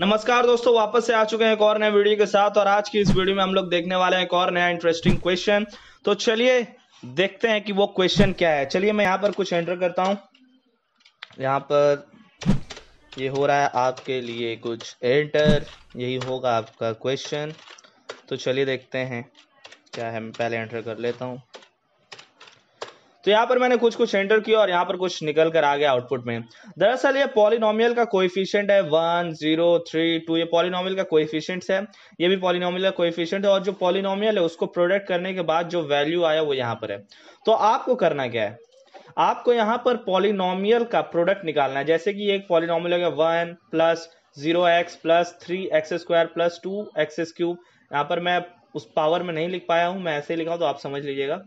नमस्कार दोस्तों वापस से आ चुके हैं एक और नए वीडियो के साथ और आज की इस वीडियो में हम लोग देखने वाले हैं एक और नया इंटरेस्टिंग क्वेश्चन तो चलिए देखते हैं कि वो क्वेश्चन क्या है चलिए मैं यहाँ पर कुछ एंटर करता हूँ यहाँ पर ये हो रहा है आपके लिए कुछ एंटर यही होगा आपका क्वेश्चन तो चलिए देखते हैं क्या है मैं पहले एंटर कर लेता हूँ तो यहाँ पर मैंने कुछ कुछ एंटर किया और यहाँ पर कुछ निकल कर आ गया आउटपुट में दरअसल ये पॉलिनोमियल का कोइफिशियंट है वन जीरो थ्री टू ये पॉलिनोमियल का कोफिशियंट है ये भी पॉलिनोमियल का कोइफिशियंट है और जो पॉलिनोमियल है उसको प्रोडक्ट करने के बाद जो वैल्यू आया वो यहाँ पर है तो आपको करना क्या है आपको यहाँ पर पॉलिनोमियल का प्रोडक्ट निकालना है जैसे कि एक पॉलिनोमियल है one plus zero x plus three X square plus two X cube यहाँ पर मैं उस पावर में नहीं लिख पाया हूँ मैं ऐसे लिखा हूँ तो आप समझ लीजिएगा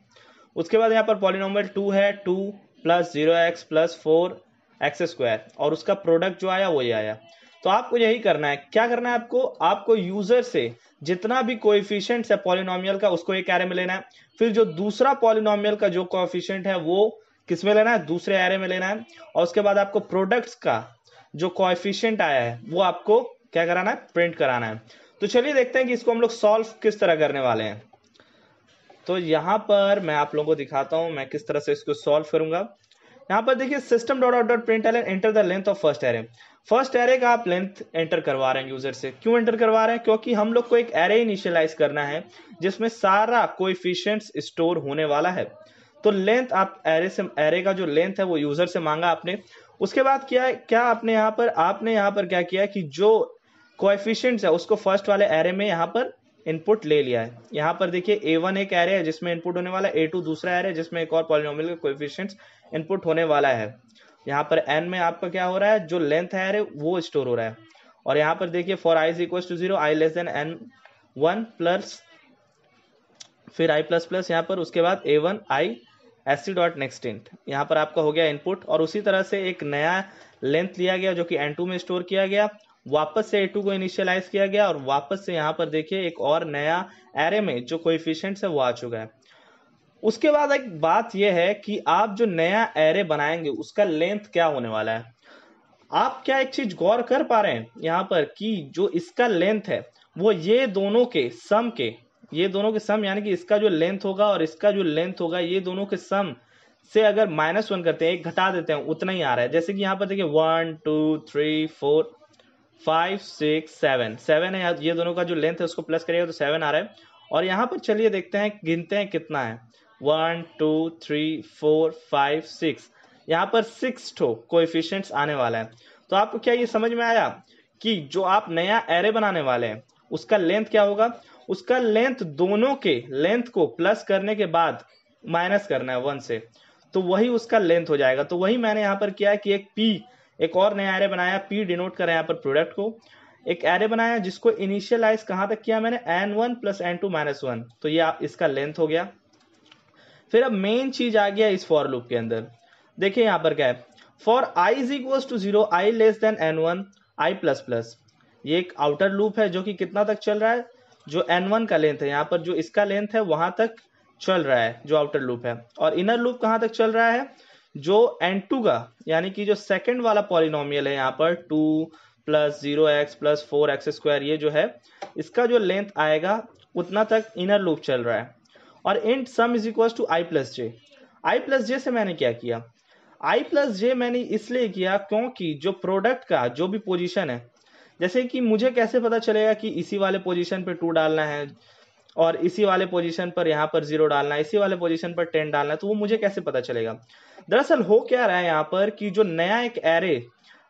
उसके बाद यहाँ पर पॉलिनोमल टू है two plus zero x plus four x square और उसका प्रोडक्ट जो आया वो ये आया तो आपको यही करना है क्या करना है आपको आपको यूजर से जितना भी कोएफिशिएंट्स है पॉलिनोमियल का उसको एक एरे में लेना है फिर जो दूसरा पॉलिनोमियल का जो कोएफिशिएंट है वो किस में लेना है दूसरे एरे में लेना है और उसके बाद आपको प्रोडक्ट्स का जो कोएफिशिएंट आया है वो आपको क्या कराना है प्रिंट कराना है तो चलिए देखते हैं कि इसको हम लोग सॉल्व किस तरह करने वाले हैं तो यहां पर मैं आप लोगों को दिखाता हूं मैं किस तरह से इसको सॉल्व करूंगा यहाँ पर देखिए system dot dot print enter the length of first array first array का आप लेंथ एंटर करवा रहे हैं यूजर से क्यों एंटर करवा रहे हैं क्योंकि हम लोग को एक एरे इनिशियलाइज करना है जिसमें सारा कोएफिशिएंट्स स्टोर होने वाला है तो लेंथ आप एरे से एरे का जो लेंथ है वो यूजर से मांगा आपने उसके बाद क्या क्या आपने यहाँ पर आपने यहाँ पर क्या किया कि जो कोएफिशिएंट्स है उसको फर्स्ट वाले एरे में यहाँ पर इनपुट ले लिया है यहाँ पर देखिए ए वन एक एरे है जिसमें इनपुट होने वाला है ए टू दूसरा एरे जिसमें एक और पॉलिनोमियल का कोएफिशिएंट्स इनपुट होने वाला है यहाँ पर एन में आपका क्या हो रहा है जो लेंथ है एरे वो स्टोर हो रहा है और यहाँ पर देखिए for i is equal to zero i less than n one plus फिर आई प्लस प्लस यहाँ पर उसके बाद a one i s c dot next int यहाँ पर आपका हो गया इनपुट और उसी तरह से एक नया लेंथ लिया गया जो कि एन में स्टोर किया गया वापस से ए को इनिशियलाइज किया गया और वापस से यहाँ पर देखिए एक और नया एरे में जो कोइफिशियंट्स है वो आ चुका है उसके बाद एक बात यह है कि आप जो नया एरे बनाएंगे उसका लेंथ क्या होने वाला है आप क्या एक चीज गौर कर पा रहे हैं यहाँ पर कि जो इसका लेंथ है वो ये दोनों के सम के ये दोनों के सम यानी कि इसका जो लेंथ होगा और इसका जो लेंथ होगा ये दोनों के सम से अगर माइनस वन करते हैं एक घटा देते हैं उतना ही आ रहा है जैसे कि यहाँ पर देखिए one two three four five six seven seven है ये दोनों का जो लेंथ है उसको प्लस करिएगा तो सेवन आ रहा है और यहाँ पर चलिए देखते हैं गिनते हैं कितना है one two three four five six यहाँ पर सिक्स ठो कोएफिशिएंट्स आने वाला है तो आपको क्या ये समझ में आया कि जो आप नया एरे बनाने वाले हैं उसका लेंथ क्या होगा उसका लेंथ दोनों के लेंथ को प्लस करने के बाद माइनस करना है वन से तो वही उसका लेंथ हो जाएगा तो वही मैंने यहाँ पर किया है कि एक पी एक और नया एरे बनाया पी डिनोट करें यहाँ पर प्रोडक्ट को एक एरे बनाया जिसको इनिशियलाइज कहाँ तक किया मैंने n one plus n two minus one तो ये इसका लेंथ हो गया फिर अब मेन चीज आ गया इस फॉर लूप के अंदर देखिए यहाँ पर क्या है for i is equal to zero i less than n one i plus plus ये एक आउटर लूप है जो कि कितना तक चल रहा है जो एन वन का लेंथ है यहाँ पर जो इसका लेंथ है वहां तक चल रहा है जो आउटर लूप है और इनर लूप कहां तक चल रहा है जो एन टू का यानी कि जो सेकंड वाला पॉलिनोमियल है यहाँ पर two plus zero x plus four x square ये जो है इसका जो लेंथ आएगा उतना तक इनर लूप चल रहा है और int sum is equal to i plus j i plus j से मैंने क्या किया आई प्लस जे मैंने इसलिए किया क्योंकि जो प्रोडक्ट का जो भी पोजिशन है जैसे कि मुझे कैसे पता चलेगा कि इसी वाले पोजिशन पे टू डालना है और इसी वाले पोजीशन पर यहाँ पर जीरो डालना है इसी वाले पोजीशन पर टेन डालना है तो वो मुझे कैसे पता चलेगा दरअसल हो क्या रहा है यहाँ पर कि जो नया एक एरे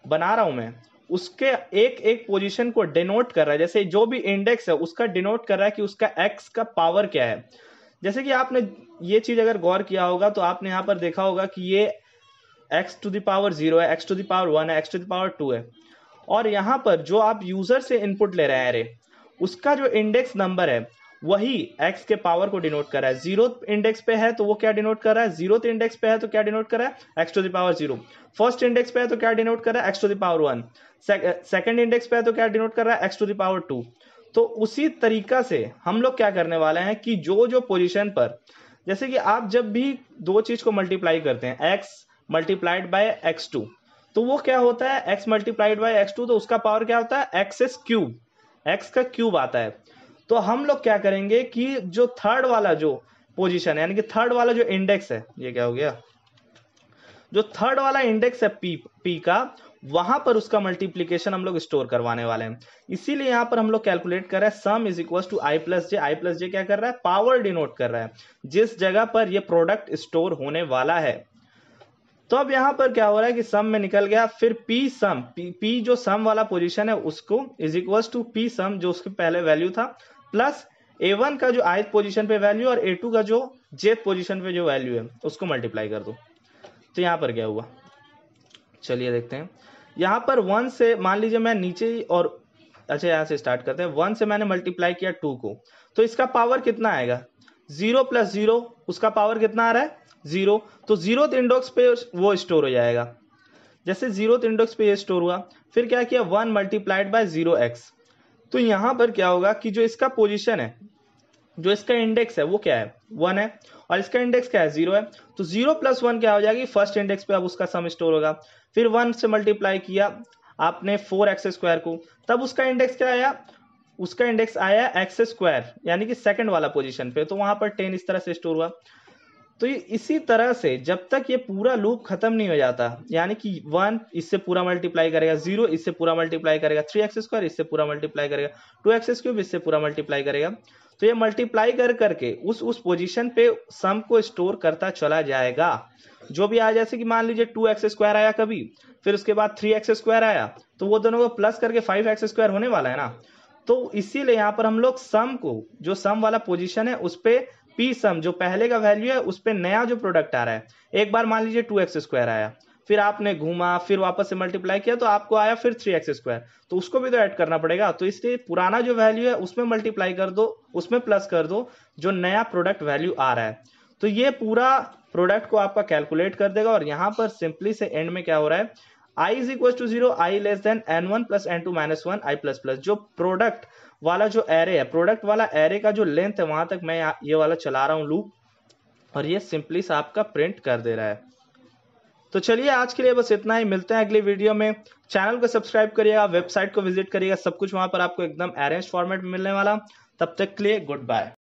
बना रहा हूं मैं उसके एक एक पोजीशन को डिनोट कर रहा है जैसे जो भी इंडेक्स है उसका डिनोट कर रहा है कि उसका एक्स का पावर क्या है जैसे कि आपने ये चीज अगर गौर किया होगा तो आपने यहाँ पर देखा होगा कि ये एक्स टू दावर जीरो है एक्स टू दावर वन है एक्स टू दावर टू है और यहाँ पर जो आप यूजर से इनपुट ले रहे हैं अरे उसका जो इंडेक्स नंबर है वही एक्स के पावर को डिनोट कर रहा है जीरो इंडेक्स पे है तो वो क्या डिनोट कर रहा है जीरो इंडेक्स पे है तो क्या डिनोट कर रहा है x to the power zero first index पे है तो क्या डिनोट कर रहा है x to the power one second index पे है तो क्या डिनोट कर रहा है x to the power two तो उसी तरीका से हम लोग क्या करने वाले हैं कि जो जो पोजिशन पर जैसे कि आप जब भी दो चीज को मल्टीप्लाई करते हैं x multiplied by x two तो वो क्या होता है x multiplied by x two तो उसका पावर क्या होता है एक्स एस क्यूब एक्स का क्यूब आता है तो हम लोग क्या करेंगे कि जो थर्ड वाला जो पोजिशन है यानी कि थर्ड वाला जो इंडेक्स है ये क्या हो गया जो थर्ड वाला इंडेक्स है पी पी का वहां पर उसका मल्टीप्लीकेशन हम लोग स्टोर करवाने वाले हैं इसीलिए यहां पर हम लोग कैलकुलेट कर रहे हैं sum is equal to i plus j i plus j क्या कर रहा है पावर डिनोट कर रहा है जिस जगह पर यह प्रोडक्ट स्टोर होने वाला है तो अब यहां पर क्या हो रहा है कि सम में निकल गया फिर पी सम पी, पी जो सम वाला पोजिशन है उसको is equal to p sum जो उसके पहले वैल्यू था प्लस ए वन का जो आयत पोजिशन पे वैल्यू और ए टू का जो जेथ पोजिशन पे जो वैल्यू है उसको मल्टीप्लाई कर दो तो यहाँ पर क्या हुआ चलिए देखते हैं यहाँ पर वन से मान लीजिए मैं नीचे और अच्छा यहाँ से स्टार्ट करते हैं वन से मैंने मल्टीप्लाई किया टू को तो इसका पावर कितना आएगा जीरो प्लस जीरो उसका पावर कितना आ रहा है जीरो तो जीरो इंडोक्स पे वो स्टोर हो जाएगा जैसे जीरो इंडोक्स पे ये स्टोर हुआ फिर क्या किया one multiplied by zero x तो यहां पर क्या होगा कि जो इसका पोजिशन है जो इसका इंडेक्स है वो क्या है वन है और इसका इंडेक्स क्या है जीरो है तो जीरो प्लस वन क्या हो जाएगी फर्स्ट इंडेक्स पे अब उसका सम स्टोर होगा फिर वन से मल्टीप्लाई किया आपने फोर एक्स स्क्वायर को तब उसका इंडेक्स क्या आया उसका इंडेक्स आया एक्स स्क्वायर यानी कि सेकंड वाला पोजीशन पे तो वहां पर टेन इस तरह से स्टोर हुआ तो इसी तरह से जब तक ये पूरा लूप खत्म नहीं हो जाता यानी कि वन इससे पूरा मल्टीप्लाई करेगा जीरो इससे पूरा मल्टीप्लाई करेगा थ्री एक्स स्क्वायर इससे पूरा मल्टीप्लाई करेगा टू एक्स क्यूब इससे पूरा मल्टीप्लाई करेगा तो ये मल्टीप्लाई कर करके उस उस पोजीशन पे सम को स्टोर करता चला जाएगा जो भी आ जैसे कि मान लीजिए टू एक्स स्क्वायर आया कभी फिर उसके बाद थ्री एक्स स्क्वायर आया तो वो दोनों को प्लस करके फाइव एक्स स्क्वायर होने वाला है ना तो इसीलिए यहाँ पर हम लोग सम को जो सम वाला पोजीशन है उस पर पी सम जो पहले का वैल्यू है उस पर नया जो प्रोडक्ट आ रहा है एक बार मान लीजिए टू एक्स स्क्वायर आया फिर आपने घूमा फिर वापस से मल्टीप्लाई किया तो आपको आया फिर थ्री एक्स स्क्वायर तो उसको भी तो ऐड करना पड़ेगा तो इसलिए पुराना जो वैल्यू है उसमें मल्टीप्लाई कर दो उसमें प्लस कर दो जो नया प्रोडक्ट वैल्यू आ रहा है तो ये पूरा प्रोडक्ट को आपका कैलकुलेट कर देगा और यहां पर सिंपली से एंड में क्या हो रहा है i is equal to zero i less than n one plus n two minus one i plus plus जो प्रोडक्ट वाला जो एरे है प्रोडक्ट वाला एरे का जो लेंथ है वहां तक मैं ये वाला चला रहा हूँ लूप और ये सिंपली से आपका प्रिंट कर दे रहा है तो चलिए आज के लिए बस इतना ही मिलते हैं अगले वीडियो में चैनल को सब्सक्राइब करिएगा वेबसाइट को विजिट करिएगा सब कुछ वहां पर आपको एकदम अरेंज फॉर्मेट में मिलने वाला तब तक के लिए गुड बाय